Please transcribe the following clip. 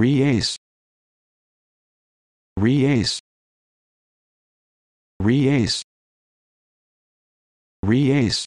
Reace. Reace. Reace. Reace.